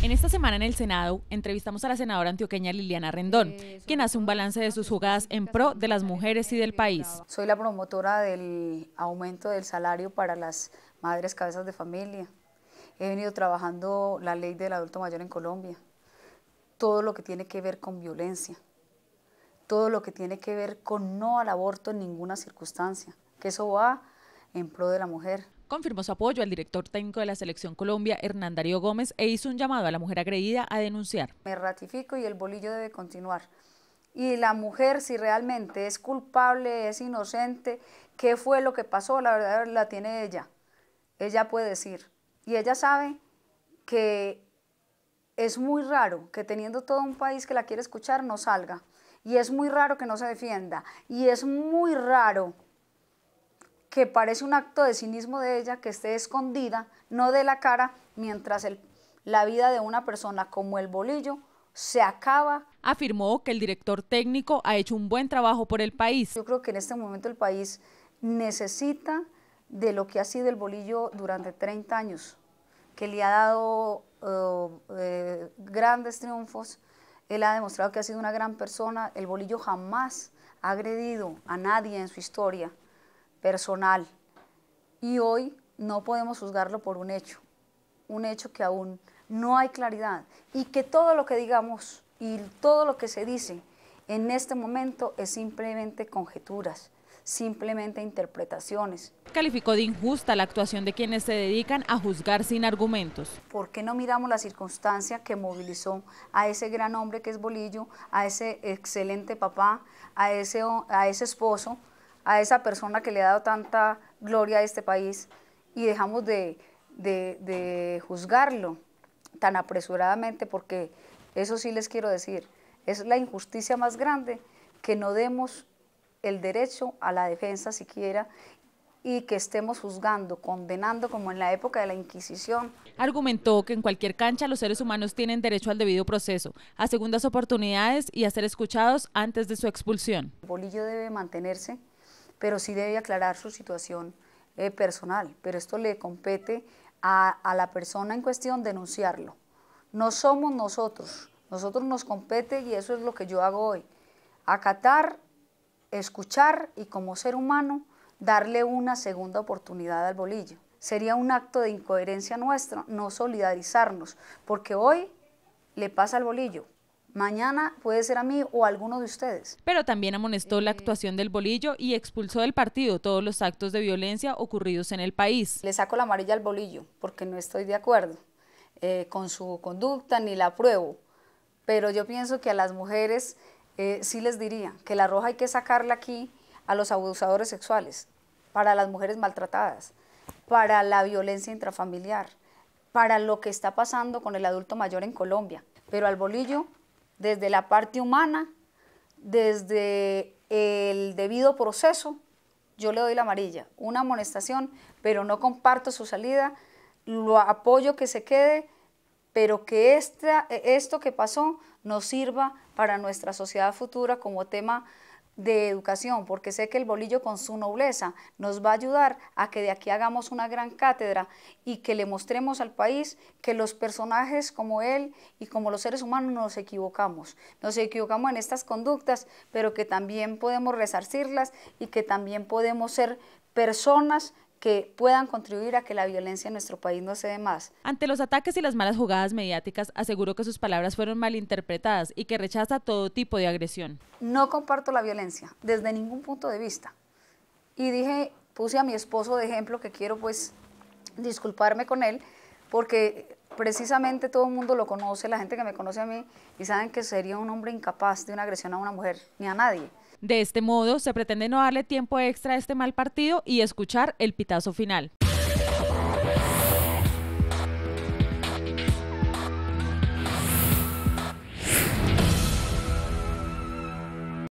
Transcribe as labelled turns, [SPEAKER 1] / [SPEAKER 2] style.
[SPEAKER 1] En esta semana en el Senado entrevistamos a la senadora antioqueña Liliana Rendón, eh, quien hace un balance de sus jugadas en pro de las mujeres y del país.
[SPEAKER 2] Soy la promotora del aumento del salario para las madres cabezas de familia. He venido trabajando la ley del adulto mayor en Colombia. Todo lo que tiene que ver con violencia. Todo lo que tiene que ver con no al aborto en ninguna circunstancia. Que eso va en pro de la mujer
[SPEAKER 1] confirmó su apoyo al director técnico de la Selección Colombia, Hernán Darío Gómez, e hizo un llamado a la mujer agredida a denunciar.
[SPEAKER 2] Me ratifico y el bolillo debe continuar. Y la mujer, si realmente es culpable, es inocente, qué fue lo que pasó, la verdad la tiene ella. Ella puede decir. Y ella sabe que es muy raro que teniendo todo un país que la quiere escuchar no salga. Y es muy raro que no se defienda. Y es muy raro que parece un acto de cinismo de ella que esté escondida, no de la cara, mientras la vida de una persona como el bolillo se acaba. Afirmó que el director técnico ha hecho un buen trabajo por el país. Yo creo que en este momento el país necesita de lo que ha sido el bolillo durante 30 años, que le ha dado eh, eh, grandes triunfos, él ha demostrado que ha sido una gran persona, el bolillo jamás ha agredido a nadie en su historia personal. Y hoy no podemos juzgarlo por un hecho, un hecho que aún no hay claridad y que todo lo que digamos y todo lo que se dice en este momento es simplemente conjeturas, simplemente interpretaciones.
[SPEAKER 1] Calificó de injusta la actuación de quienes se dedican a juzgar sin argumentos.
[SPEAKER 2] ¿Por qué no miramos la circunstancia que movilizó a ese gran hombre que es Bolillo, a ese excelente papá, a ese, a ese esposo? a esa persona que le ha dado tanta gloria a este país y dejamos de, juzgarlo tan apresuradamente porque eso sí les quiero decir, es la injusticia más grande que no demos el derecho a la defensa siquiera y que estemos juzgando, condenando como en la época de la Inquisición.
[SPEAKER 1] Argumentó que en cualquier cancha los seres humanos tienen derecho al debido proceso, a segundas oportunidades y a ser escuchados antes de su expulsión.
[SPEAKER 2] bolillo debe mantenerse pero sí debe aclarar su situación eh, personal. Pero esto le compete a, la persona en cuestión denunciarlo. No somos nosotros, nosotros nos compete y eso es lo que yo hago hoy. Acatar, escuchar y como ser humano darle una segunda oportunidad al bolillo. Sería un acto de incoherencia nuestra no solidarizarnos, porque hoy le pasa al bolillo, Mañana puede ser a mí o a alguno de ustedes.
[SPEAKER 1] Pero también amonestó la eh. actuación del bolillo y expulsó del partido todos los actos de violencia ocurridos en el país.
[SPEAKER 2] Le saco la amarilla al bolillo porque no estoy de acuerdo eh, con su conducta ni la apruebo. Pero yo pienso que a las mujeres eh, sí les diría que la roja hay que sacarla aquí a los abusadores sexuales, para las mujeres maltratadas, para la violencia intrafamiliar, para lo que está pasando con el adulto mayor en Colombia. Pero al bolillo desde la parte humana, desde el debido proceso, yo le doy la amarilla, una amonestación, pero no comparto su salida, lo apoyo que se quede, pero que esto que pasó nos sirva para nuestra sociedad futura como tema de educación, porque sé que el bolillo con su nobleza nos va a ayudar a que de aquí hagamos una gran cátedra y que le mostremos al país que los personajes como él y como los seres humanos nos equivocamos, nos equivocamos en estas conductas, pero que también podemos resarcirlas y que también podemos ser personas que puedan contribuir a que la violencia en nuestro país no se dé más.
[SPEAKER 1] Ante los ataques y las malas jugadas mediáticas, aseguró que sus palabras fueron malinterpretadas y que rechaza todo tipo de agresión.
[SPEAKER 2] No comparto la violencia desde ningún punto de vista. Y dije, puse a mi esposo de ejemplo que quiero pues disculparme con él porque precisamente todo el mundo lo conoce, la gente que me conoce a mí y saben que sería un hombre incapaz de una agresión a una mujer ni a nadie. De
[SPEAKER 1] este modo, se pretende no darle tiempo extra a este mal partido y escuchar el pitazo final.